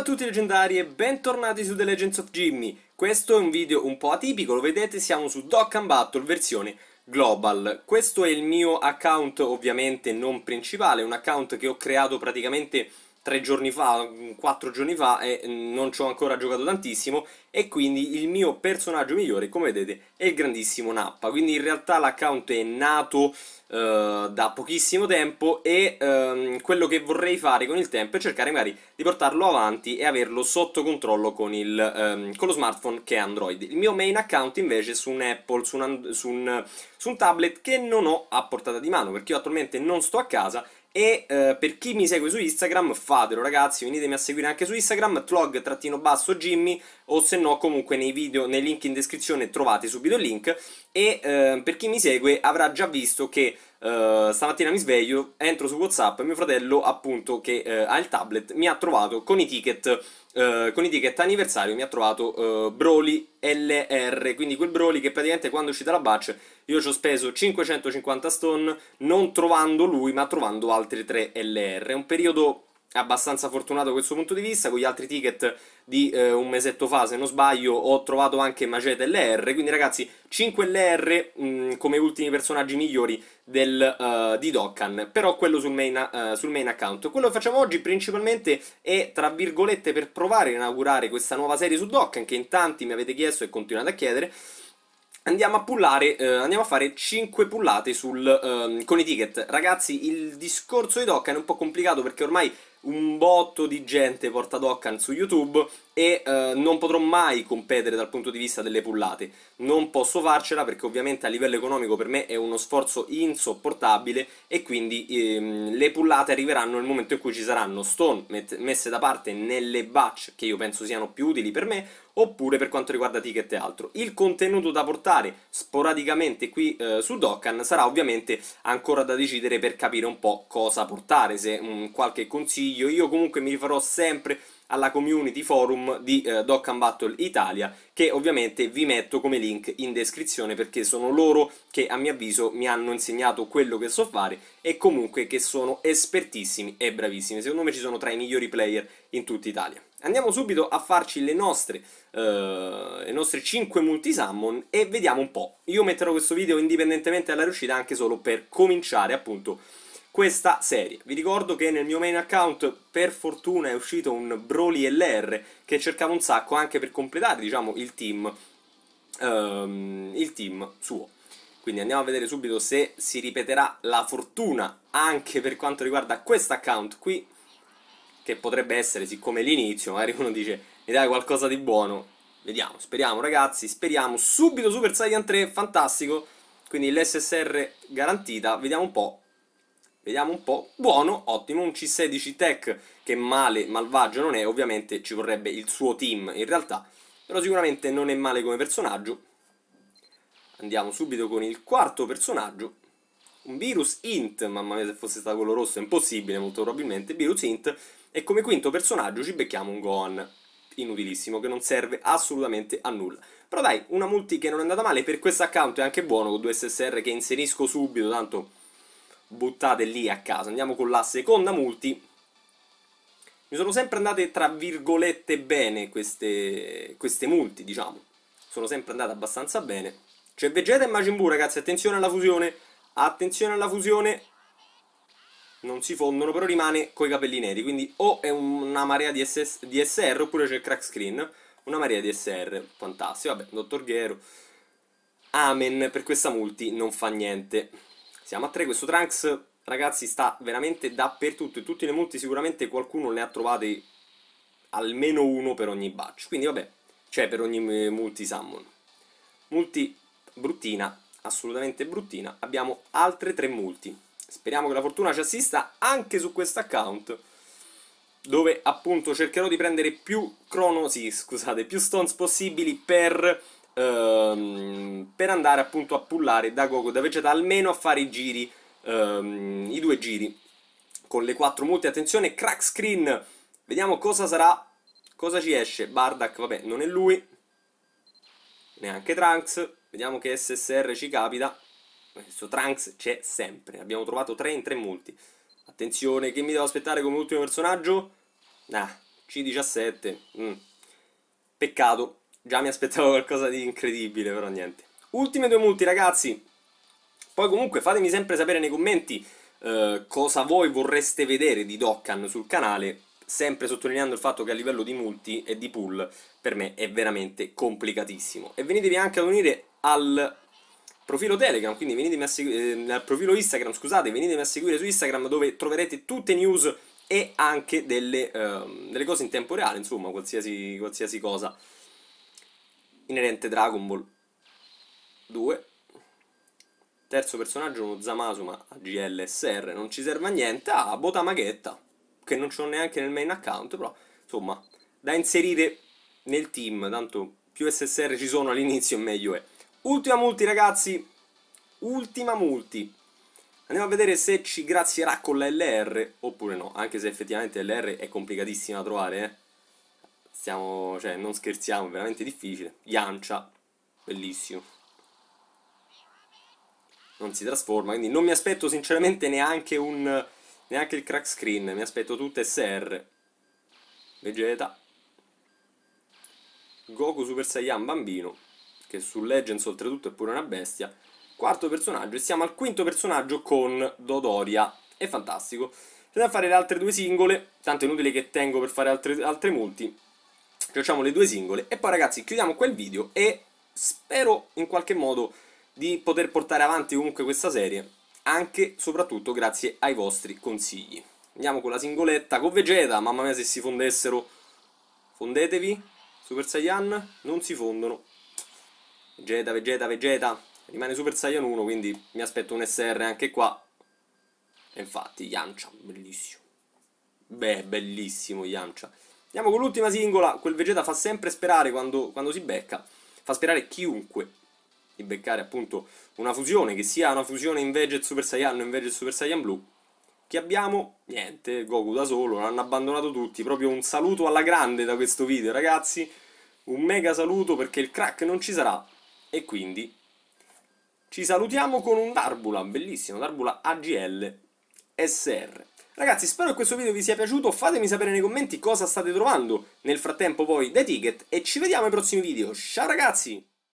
Salve a tutti leggendari e bentornati su The Legends of Jimmy. Questo è un video un po' atipico, lo vedete, siamo su Dock and Battle versione global. Questo è il mio account ovviamente non principale, un account che ho creato praticamente tre giorni fa, mm, quattro giorni fa e mm, non ci ho ancora giocato tantissimo e quindi il mio personaggio migliore, come vedete, è il grandissimo Nappa. Quindi in realtà l'account è nato eh, da pochissimo tempo e ehm, quello che vorrei fare con il tempo è cercare magari di portarlo avanti e averlo sotto controllo con, il, ehm, con lo smartphone che è Android. Il mio main account invece è su un Apple, su un, su un, su un tablet che non ho a portata di mano perché io attualmente non sto a casa e eh, per chi mi segue su Instagram, fatelo ragazzi, venitemi a seguire anche su Instagram, tlog-jimmy o se no comunque nei video, nei link in descrizione trovate subito il link. E eh, per chi mi segue avrà già visto che Uh, stamattina mi sveglio, entro su WhatsApp e mio fratello, appunto, che uh, ha il tablet, mi ha trovato con i ticket. Uh, con i ticket anniversario mi ha trovato Broly LR, quindi quel Broly che praticamente quando è uscita la batch io ci ho speso 550 stone non trovando lui ma trovando altri 3 LR, è un periodo abbastanza fortunato da questo punto di vista, con gli altri ticket di eh, un mesetto fa, se non sbaglio, ho trovato anche Macete LR, quindi ragazzi, 5 LR mh, come ultimi personaggi migliori del, uh, di Dokkan, però quello sul main, uh, sul main, account. Quello che facciamo oggi principalmente è, tra virgolette, per provare a inaugurare questa nuova serie su Dokkan, che in tanti mi avete chiesto e continuate a chiedere, Andiamo a pullare, eh, andiamo a fare 5 pullate sul, eh, con i ticket. Ragazzi, il discorso di Dokkan è un po' complicato perché ormai un botto di gente porta Dokkan su YouTube e eh, non potrò mai competere dal punto di vista delle pullate. Non posso farcela perché ovviamente a livello economico per me è uno sforzo insopportabile e quindi ehm, le pullate arriveranno nel momento in cui ci saranno stone met- messe da parte nelle batch che io penso siano più utili per me oppure per quanto riguarda ticket e altro. Il contenuto da portare sporadicamente qui eh, su Dokkan sarà ovviamente ancora da decidere per capire un po' cosa portare, se mh, mm, qualche consiglio. Io comunque mi rifarò sempre alla community forum di eh, Dock and Battle Italia che ovviamente vi metto come link in descrizione perché sono loro che a mio avviso mi hanno insegnato quello che so fare e comunque che sono espertissimi e bravissimi, secondo me ci sono tra i migliori player in tutta Italia. Andiamo subito a farci le nostre, uh, le nostre 5 multisummon e vediamo un po'. Io metterò questo video indipendentemente dalla riuscita anche solo per cominciare appunto questa serie. Vi ricordo che nel mio main account per fortuna è uscito un Broly LR che cercava un sacco anche per completare diciamo, il, team, um, il team suo. Quindi andiamo a vedere subito se si ripeterà la fortuna anche per quanto riguarda questo account qui, che potrebbe essere, siccome l'inizio, magari uno dice mi dai qualcosa di buono, vediamo, speriamo ragazzi, speriamo, subito Super Saiyan 3, fantastico, quindi l'SSR garantita, vediamo un po' Vediamo un po'. Buono, ottimo, un C16 tech che male, malvagio non è, ovviamente ci vorrebbe il suo team in realtà, però sicuramente non è male come personaggio. Andiamo subito con il quarto personaggio, un Virus Int, mamma mia se fosse stato quello rosso è impossibile molto probabilmente, Virus Int, e come quinto personaggio ci becchiamo un Gohan, inutilissimo, che non serve assolutamente a nulla. Però dai, una multi che non è andata male, per questo account è anche buono, con due SSR che inserisco subito, tanto buttate lì a caso. Andiamo con la seconda multi. Mi sono sempre andate tra virgolette bene queste, queste multi, diciamo. Sono sempre andate abbastanza bene. C'è Vegeta e Majin Buu, ragazzi, attenzione alla fusione. Attenzione alla fusione. Non si fondono, però rimane coi capelli neri. Quindi o è una marea di, SS, di SR oppure c'è il crack screen. Una marea di SR, fantastico. Vabbè, Dottor Ghero. Amen, per questa multi non fa niente. Siamo a 3, questo Trunks, ragazzi, sta veramente dappertutto. E tutte le multi sicuramente qualcuno ne ha trovate almeno uno per ogni batch. Quindi vabbè, c'è cioè, per ogni eh, multi summon. Multi bruttina, assolutamente bruttina. Abbiamo altre 3 multi. Speriamo che la fortuna ci assista anche su questo account dove appunto cercherò di prendere più cronosi, scusate, più stones possibili per ehm, per andare appunto a pullare da Gogo da Vegeta almeno a fare i giri, ehm, i due giri con le quattro multe. Attenzione, crack screen, vediamo cosa sarà, cosa ci esce. Bardak, vabbè, non è lui, neanche Trunks, vediamo che SSR ci capita. Questo Trunks c'è sempre, abbiamo trovato tre in tre multi. Attenzione, che mi devo aspettare come ultimo personaggio? Ah, C17. Mm. Peccato. Già mi aspettavo qualcosa di incredibile, però niente. Ultime due multi, ragazzi. Poi comunque fatemi sempre sapere nei commenti eh, cosa voi vorreste vedere di Dokkan sul canale, sempre sottolineando il fatto che a livello di multi e di pool per me è veramente complicatissimo. E venitevi anche ad unire al profilo Telegram, quindi venitemi a seguire, eh, profilo Instagram, scusate, venitemi a seguire su Instagram dove troverete tutte news e anche delle, eh, delle cose in tempo reale, insomma, qualsiasi, qualsiasi cosa inerente Dragon Ball 2. Terzo personaggio uno Zamasu ma GLSR, non ci serve a niente, ah, Botamaghetta, che non c'ho neanche nel main account, però insomma, da inserire nel team, tanto più SSR ci sono all'inizio meglio è. Ultima multi ragazzi, ultima multi. Andiamo a vedere se ci grazierà con la LR oppure no, anche se effettivamente LR è complicatissima da trovare, eh. Stiamo, cioè, non scherziamo, è veramente difficile. Yancia, bellissimo. Non si trasforma, quindi non mi aspetto sinceramente neanche un... Neanche il crack screen, mi aspetto tutto SR. Vegeta. Goku Super Saiyan bambino, che su Legends oltretutto è pure una bestia. Quarto personaggio e siamo al quinto personaggio con Dodoria. È fantastico. Andiamo fare le altre due singole, tanto è inutile che tengo per fare altre, altre multi facciamo le due singole e poi ragazzi chiudiamo quel video e spero in qualche modo di poter portare avanti comunque questa serie anche soprattutto grazie ai vostri consigli andiamo con la singoletta con Vegeta mamma mia se si fondessero fondetevi Super Saiyan non si fondono Vegeta Vegeta Vegeta rimane Super Saiyan 1 quindi mi aspetto un SR anche qua e infatti Yancha bellissimo beh bellissimo Yancha Andiamo con l'ultima singola, quel Vegeta fa sempre sperare quando, quando si becca, fa sperare chiunque di beccare appunto una fusione, che sia una fusione in Veget Super Saiyan o in Veget Super Saiyan Blue. Che abbiamo? Niente, Goku da solo, l'hanno abbandonato tutti, proprio un saluto alla grande da questo video ragazzi, un mega saluto perché il crack non ci sarà e quindi ci salutiamo con un Darbula, bellissimo, Darbula AGL SR. Ragazzi, spero che questo video vi sia piaciuto, fatemi sapere nei commenti cosa state trovando. Nel frattempo poi dai ticket e ci vediamo ai prossimi video. Ciao ragazzi!